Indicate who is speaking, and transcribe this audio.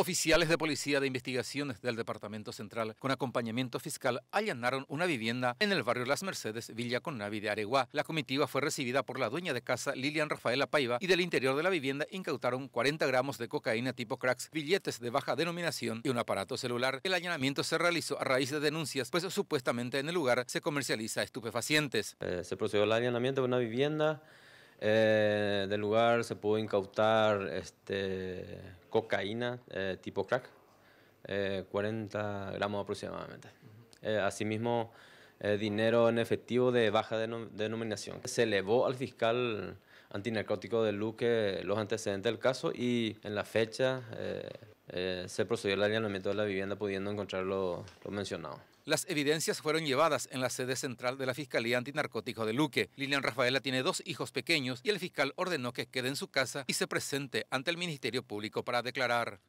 Speaker 1: Oficiales de Policía de Investigaciones del Departamento Central, con acompañamiento fiscal, allanaron una vivienda en el barrio Las Mercedes, Villa Conavi de Areguá. La comitiva fue recibida por la dueña de casa, Lilian Rafaela Paiva, y del interior de la vivienda incautaron 40 gramos de cocaína tipo cracks, billetes de baja denominación y un aparato celular. El allanamiento se realizó a raíz de denuncias, pues
Speaker 2: supuestamente en el lugar se comercializa estupefacientes. Eh, se procedió al allanamiento de una vivienda eh, del lugar se pudo incautar este, cocaína eh, tipo crack, 40 eh, gramos aproximadamente. asimismo, dinero en efectivo de baja denominación. Se elevó al fiscal antinarcótico de Luque los antecedentes del caso y en la fecha eh, se procedió al allanamiento de la vivienda pudiendo encontrar lo, mencionado. Las evidencias
Speaker 1: fueron llevadas en la sede central de la Fiscalía Antinarcótico de Luque. Lilian Rafaela tiene dos hijos pequeños y el fiscal ordenó que quede en su casa y se presente ante el Ministerio Público para declarar.